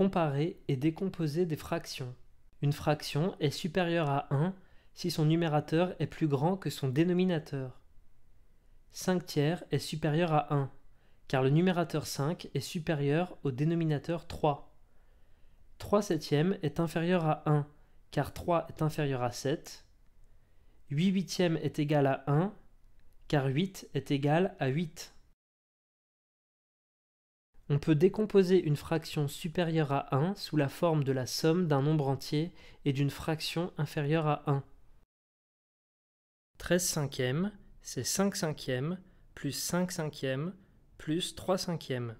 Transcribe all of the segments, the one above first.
comparer et décomposer des fractions. Une fraction est supérieure à 1 si son numérateur est plus grand que son dénominateur. 5 tiers est supérieur à 1, car le numérateur 5 est supérieur au dénominateur 3. 3 septièmes est inférieur à 1, car 3 est inférieur à 7. 8 huitièmes est égal à 1, car 8 est égal à 8. On peut décomposer une fraction supérieure à 1 sous la forme de la somme d'un nombre entier et d'une fraction inférieure à 1. 13 cinquièmes, c'est 5 cinquièmes, plus 5 cinquièmes, plus 3 cinquièmes.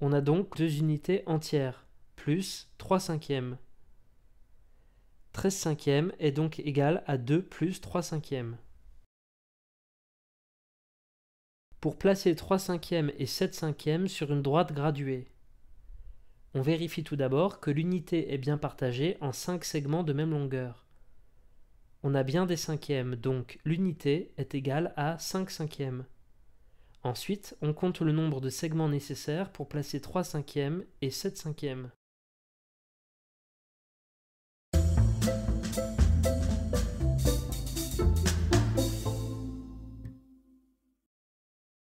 On a donc deux unités entières, plus 3 cinquièmes. 13 cinquièmes est donc égal à 2 plus 3 cinquièmes. pour placer 3 cinquièmes et 7 cinquièmes sur une droite graduée. On vérifie tout d'abord que l'unité est bien partagée en 5 segments de même longueur. On a bien des cinquièmes, donc l'unité est égale à 5 cinquièmes. Ensuite, on compte le nombre de segments nécessaires pour placer 3 cinquièmes et 7 cinquièmes.